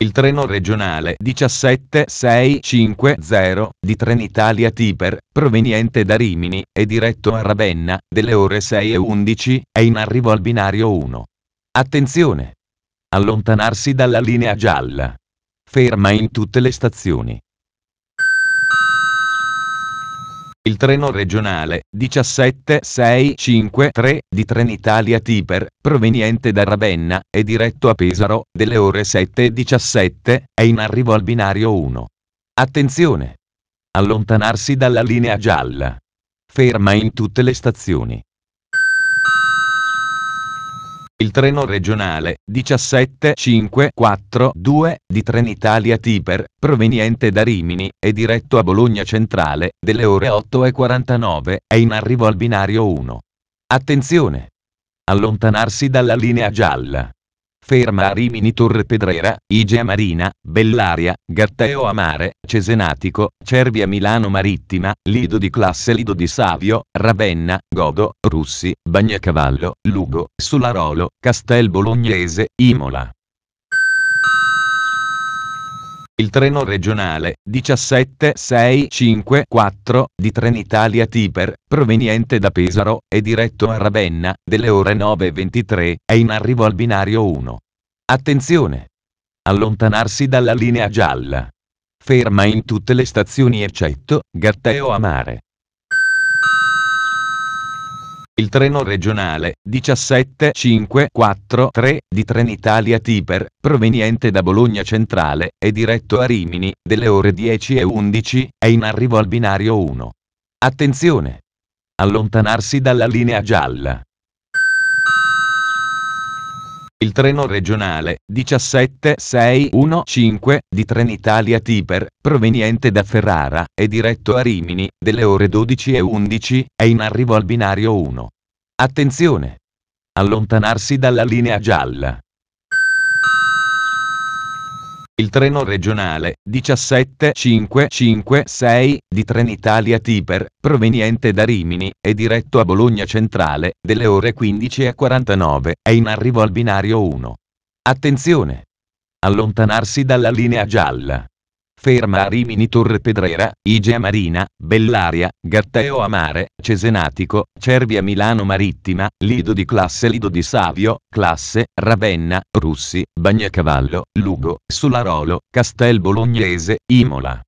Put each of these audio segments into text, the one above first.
Il treno regionale 17650 di Trenitalia Tiper, proveniente da Rimini e diretto a Ravenna, delle ore 6.11, è in arrivo al binario 1. Attenzione! Allontanarsi dalla linea gialla. Ferma in tutte le stazioni. treno regionale 17653 di Trenitalia Tiper, proveniente da Ravenna, e diretto a Pesaro, delle ore 7.17, è in arrivo al binario 1. Attenzione! Allontanarsi dalla linea gialla. Ferma in tutte le stazioni il treno regionale 17542 di Trenitalia Tiper, proveniente da Rimini e diretto a Bologna Centrale, delle ore 8.49, è in arrivo al binario 1. Attenzione! Allontanarsi dalla linea gialla. Ferma a Rimini Torre Pedrera, Igea Marina, Bellaria, Gatteo Amare, Cesenatico, Cervia Milano Marittima, Lido di classe Lido di Savio, Ravenna, Godo, Russi, Bagnacavallo, Lugo, Sularolo, Castel Bolognese, Imola. Il treno regionale 17654 di Trenitalia Tiper, proveniente da Pesaro è diretto a Ravenna, delle ore 9.23, è in arrivo al binario 1. Attenzione! Allontanarsi dalla linea gialla. Ferma in tutte le stazioni eccetto Gatteo a mare. Il treno regionale 17543 di Trenitalia Tiper, proveniente da Bologna Centrale è diretto a Rimini, delle ore 10 e 11, è in arrivo al binario 1. Attenzione! Allontanarsi dalla linea gialla. Il treno regionale 17615 di Trenitalia Tiper, proveniente da Ferrara e diretto a Rimini, delle ore 12 e 11, è in arrivo al binario 1. Attenzione! Allontanarsi dalla linea gialla. Il treno regionale 17556 di Trenitalia Tiper, proveniente da Rimini, è diretto a Bologna Centrale, delle ore 15.49, è in arrivo al binario 1. Attenzione! Allontanarsi dalla linea gialla. Ferma a Rimini Torre Pedrera, Igea Marina, Bellaria, Gatteo Amare, Cesenatico, Cervia Milano Marittima, Lido di classe Lido di Savio, classe, Ravenna, Russi, Bagnacavallo, Lugo, Sularolo, Castel Bolognese, Imola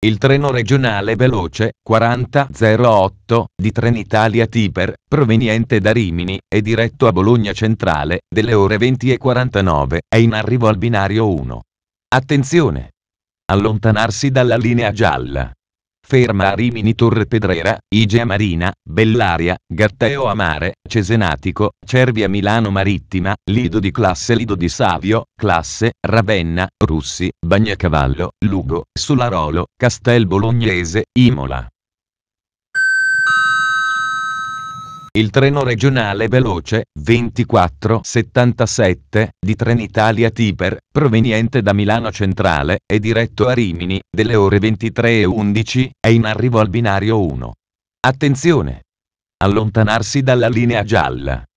il treno regionale veloce 4008 di Trenitalia Tiper, proveniente da Rimini e diretto a Bologna Centrale, delle ore 20.49, è in arrivo al binario 1. Attenzione! Allontanarsi dalla linea gialla. Ferma a Rimini Torre Pedrera, Igea Marina, Bellaria, Gatteo Amare, Cesenatico, Cervia Milano Marittima, Lido di classe Lido di Savio, classe, Ravenna, Russi, Bagnacavallo, Lugo, Sularolo, Castel Bolognese, Imola. il treno regionale veloce 2477 di Trenitalia Tiper, proveniente da Milano Centrale e diretto a Rimini, delle ore 23.11, è in arrivo al binario 1. Attenzione! Allontanarsi dalla linea gialla.